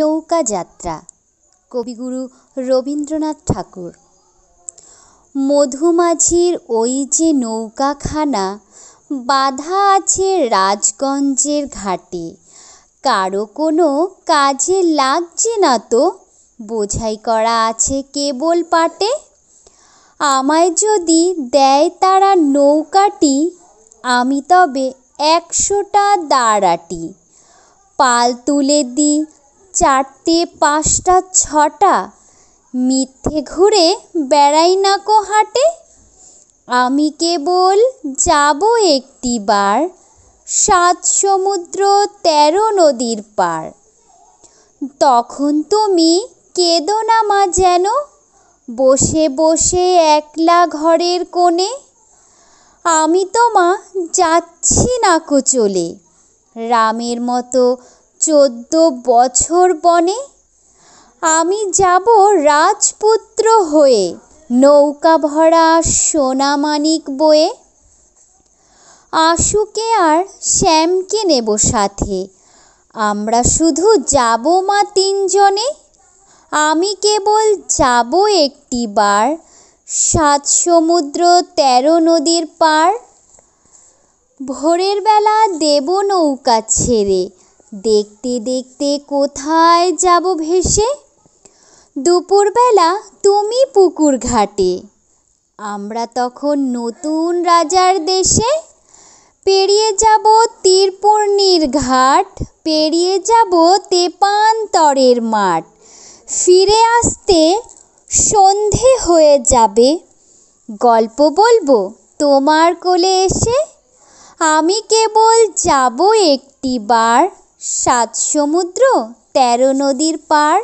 নৌকা যাত্রা কবিগুরু রবীন্দ্রনাথ ঠাকুর মধুমাঝির ওই যে নৌকাখানা বাধা আছে রাজগঞ্জের ঘাটে কারো কোনো কাজে লাগছে না তো বোঝাই করা আছে কেবল পাটে আমায় যদি দেয় তারা নৌকাটি আমি তবে একশোটা দাঁড়াটি পাল তুলে দিই চারটে পাঁচটা ছটা মিথ্যে ঘুরে বেড়াই না কো হাটে আমি কেবল যাব একটি বার সাত সমুদ্র তেরো নদীর পার তখন তুমি কেঁদো না মা যেন বসে বসে একলা ঘরের কোণে আমি তো মা যাচ্ছি না কো চলে রামের মতো চোদ্দ বছর বনে আমি যাব রাজপুত্র হয়ে নৌকা ভরা সোনামানিক বয়ে আশুকে আর শ্যামকে নেব সাথে আমরা শুধু যাব মা তিনজনে আমি কেবল যাব একটি বার সাত সমুদ্র তেরো নদীর পার ভোরের বেলা দেব নৌকা ছেড়ে দেখতে দেখতে কোথায় যাব ভেসে দুপুরবেলা তুমি পুকুর ঘাটে আমরা তখন নতুন রাজার দেশে পেরিয়ে যাব তীরপূর্ণির ঘাট পেরিয়ে যাব তেপান্তরের মাঠ ফিরে আসতে সন্ধে হয়ে যাবে গল্প বলবো তোমার কোলে এসে আমি কেবল যাব একটি বার সাত সমুদ্র তেরো নদীর পার